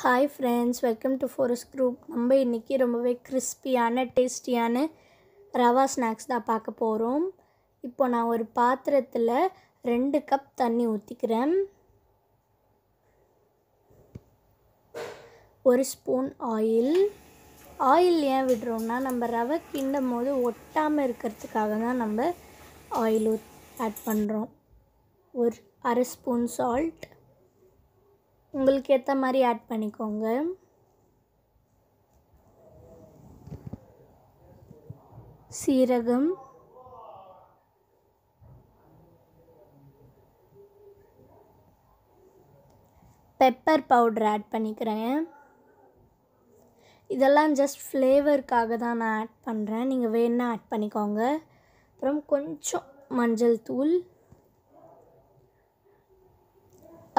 hi friends welcome to forest group நம்ம இன்றைக்கி ரொம்பவே கிறிஸ்பியான டேஸ்டியான ரவா ஸ்நாக்ஸ் தான் பார்க்க போகிறோம் இப்போ நான் ஒரு பாத்திரத்தில் ரெண்டு கப் தண்ணி ஊற்றிக்கிறேன் ஒரு ஸ்பூன் ஆயில் ஆயில் ஏன் விடுறோம்னா நம்ம ரவை கிண்டும் போது ஒட்டாமல் இருக்கிறதுக்காக தான் நம்ம ஆயில் ஆட் பண்ணுறோம் ஒரு அரை ஸ்பூன் சால்ட் உங்களுக்கு ஏற்ற மாதிரி ஆட் பண்ணிக்கோங்க சீரகம் பெப்பர் பவுடர் ஆட் பண்ணிக்கிறேன் இதெல்லாம் ஜஸ்ட் ஃப்ளேவருக்காக தான் நான் ஆட் பண்ணுறேன் நீங்கள் வேணால் ஆட் பண்ணிக்கோங்க அப்புறம் கொஞ்சம் மஞ்சள் தூள்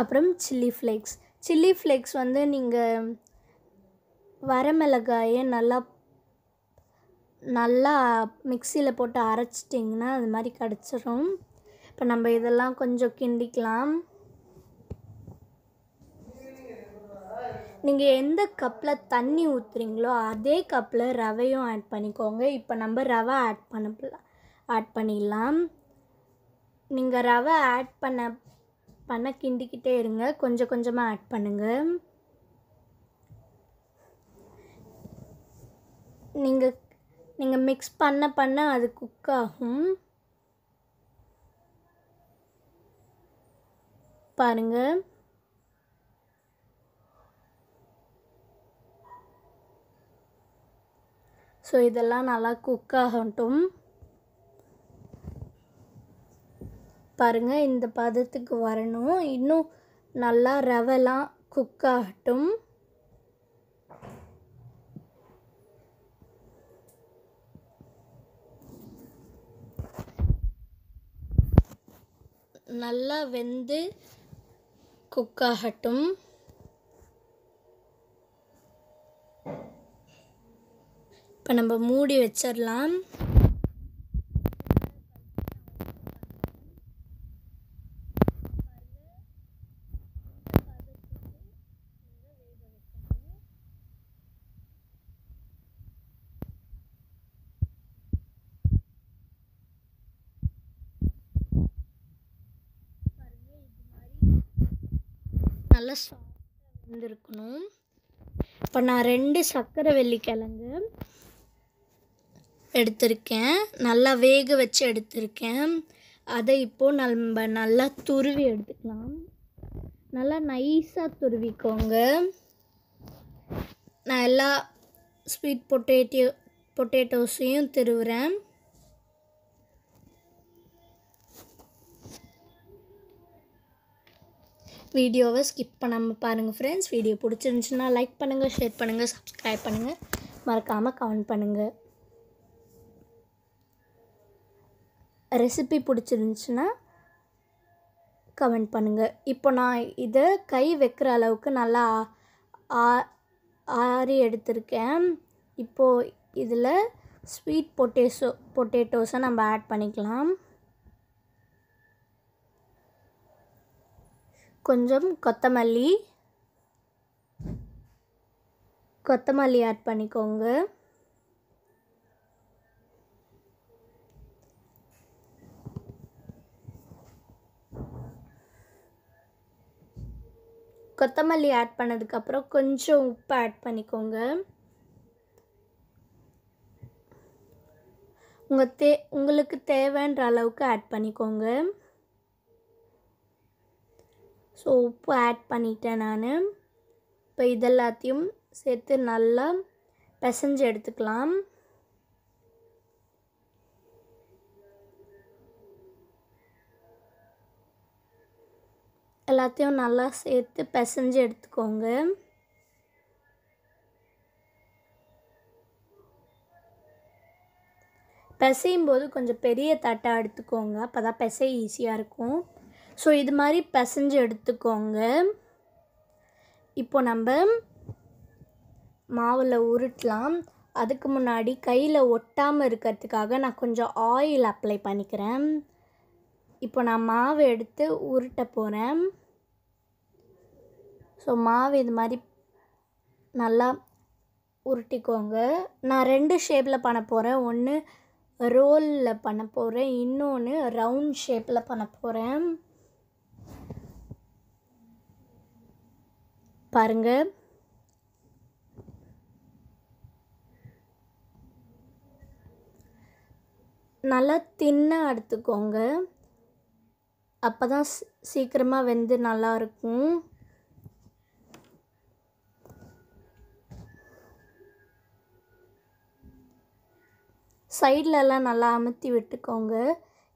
அப்புறம் சில்லி ஃப்ளேக்ஸ் சில்லி ஃப்ளேக்ஸ் வந்து நீங்கள் வரமிளகாயை நல்லா நல்லா மிக்சியில் போட்டு அரைச்சிட்டிங்கன்னா அது மாதிரி கிடச்சிரும் இப்போ நம்ம இதெல்லாம் கொஞ்சம் கிண்டிக்கலாம் நீங்கள் எந்த கப்பில் தண்ணி ஊற்றுறீங்களோ அதே கப்பில் ரவையும் ஆட் பண்ணிக்கோங்க இப்போ நம்ம ரவை ஆட் பண்ண ஆட் பண்ணிடலாம் நீங்கள் ரவை ஆட் பண்ண பண்ண கிண்டிக்கிட்டே இருங்க கொஞ்சம் கொஞ்சமாக ஆட் பண்ணுங்கள் நீங்கள் நீங்கள் மிக்ஸ் பண்ண பண்ண அது குக் ஆகும் பாருங்கள் ஸோ இதெல்லாம் நல்லா குக் ஆகட்டும் பாருங்கள் இந்த பதத்துக்கு வரணும் இன்னும் நல்லா ரவெல்லாம் குக் ஆகட்டும் நல்லா வெந்து குக் ஆகட்டும் இப்போ நம்ம மூடி வச்சிடலாம் நல்லா சாஃப்டாக வெந்திருக்கணும் இப்போ நான் ரெண்டு சர்க்கரை வெள்ளிக்கிழங்கு எடுத்திருக்கேன் நல்லா வேக வச்சு எடுத்திருக்கேன் அதை இப்போது நம்ம நல்லா துருவி எடுத்துக்கலாம் நல்லா நைஸாக துருவிக்கோங்க நான் எல்லா ஸ்வீட் பொட்டேட்டியோ பொட்டேட்டோஸையும் திருவுறேன் வீடியோவை ஸ்கிப் பண்ணாமல் பாருங்கள் ஃப்ரெண்ட்ஸ் வீடியோ பிடிச்சிருந்துச்சுன்னா லைக் பண்ணுங்கள் ஷேர் பண்ணுங்கள் சப்ஸ்கிரைப் பண்ணுங்கள் மறக்காமல் கமெண்ட் பண்ணுங்கள் ரெசிபி பிடிச்சிருந்துச்சுன்னா கமெண்ட் பண்ணுங்கள் இப்போ நான் இதை கை வைக்கிற அளவுக்கு நல்லா ஆறி எடுத்திருக்கேன் இப்போது இதில் ஸ்வீட் பொட்டேசோ பொட்டேட்டோஸை நம்ம ஆட் பண்ணிக்கலாம் கொஞ்சம் கொத்தமல்லி கொத்தமல்லி ஆட் பண்ணிக்கோங்க கொத்தமல்லி ஆட் பண்ணதுக்கப்புறம் கொஞ்சம் உப்பு ஆட் பண்ணிக்கோங்க உங்கள் தே உங்களுக்கு தேவைன்ற அளவுக்கு ஆட் பண்ணிக்கோங்க ஸோ உப்பு ஆட் பண்ணிட்டேன் நான் இப்போ இதெல்லாத்தையும் சேர்த்து நல்லா பிசைஞ்சு எடுத்துக்கலாம் எல்லாத்தையும் நல்லா சேர்த்து பிசைஞ்சு எடுத்துக்கோங்க பிசையும் போது கொஞ்சம் பெரிய தட்டை எடுத்துக்கோங்க அப்போ தான் பிசை ஈஸியாக இருக்கும் ஸோ இது மாதிரி பிசைஞ்சு எடுத்துக்கோங்க இப்போ நம்ம மாவில் உருட்டலாம் அதுக்கு முன்னாடி கையில் ஒட்டாமல் இருக்கிறதுக்காக நான் கொஞ்சம் ஆயில் அப்ளை பண்ணிக்கிறேன் இப்போ நான் மாவு எடுத்து உருட்ட போகிறேன் ஸோ மாவு இது மாதிரி நல்லா உருட்டிக்கோங்க நான் ரெண்டு ஷேப்பில் பண்ண போகிறேன் ஒன்று ரோலில் பண்ண போகிறேன் இன்னொன்று ரவுண்ட் ஷேப்பில் பண்ண போகிறேன் பாருங்கள் நல்லா தின்னாக எடுத்துக்கோங்க அப்போ தான் சீக்கிரமாக வெந்து நல்லாயிருக்கும் சைட்லலாம் நல்லா அமுத்தி விட்டுக்கோங்க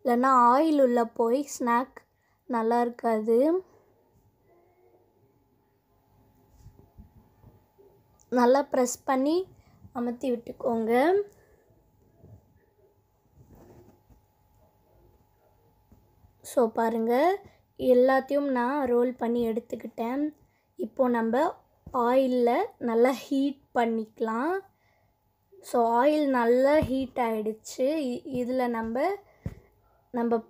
இல்லைன்னா ஆயில் உள்ளே போய் ஸ்நாக் நல்லா இருக்காது நல்லா ப்ரெஸ் பண்ணி அமர்த்தி விட்டுக்கோங்க ஸோ பாருங்கள் எல்லாத்தையும் நான் ரோல் பண்ணி எடுத்துக்கிட்டேன் இப்போது நம்ம ஆயிலில் நல்லா ஹீட் பண்ணிக்கலாம் ஸோ ஆயில் நல்லா ஹீட் ஆகிடுச்சு இதில் நம்ம நம்ம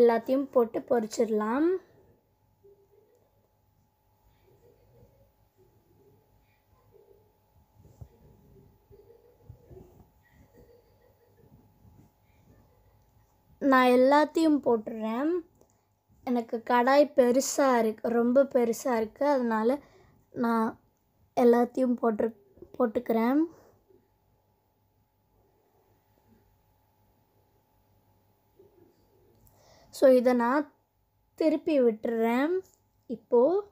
எல்லாத்தையும் போட்டு பொறிச்சிடலாம் நான் எல்லாத்தையும் போட்டுடுறேன் எனக்கு கடாய் பெருசாக இருக்கு ரொம்ப பெருசாக இருக்குது அதனால் நான் எல்லாத்தையும் போட்டு போட்டுக்கிறேன் ஸோ இதை நான் திருப்பி விட்டுறேன் இப்போது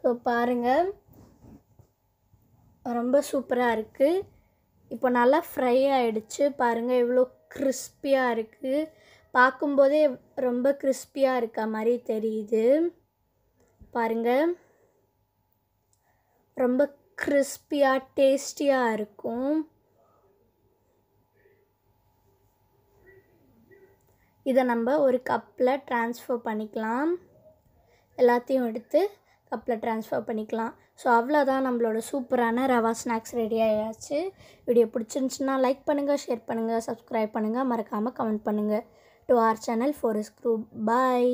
ஸோ பாருங்கள் ரொம்ப சூப்பராக இருக்குது இப்போ நல்லா ஃப்ரை ஆகிடுச்சு பாருங்கள் எவ்வளோ கிறிஸ்பியாக இருக்குது பார்க்கும்போதே ரொம்ப கிறிஸ்பியாக இருக்க மாதிரி தெரியுது பாருங்கள் ரொம்ப கிறிஸ்பியாக டேஸ்டியாக இருக்கும் இதை நம்ம ஒரு கப்பில் ட்ரான்ஸ்ஃபர் பண்ணிக்கலாம் எல்லாத்தையும் எடுத்து கப்பில் ட்ரான்ஸ்ஃபர் பண்ணிக்கலாம் ஸோ அவ்வளோதான் நம்மளோட சூப்பரான ரவா ஸ்நாக்ஸ் ரெடி ஆகியாச்சு வீடியோ பிடிச்சிருந்துச்சுன்னா லைக் பண்ணுங்கள் ஷேர் பண்ணுங்கள் சப்ஸ்கிரைப் பண்ணுங்கள் மறக்காமல் கமெண்ட் பண்ணுங்கள் to our channel four is group bye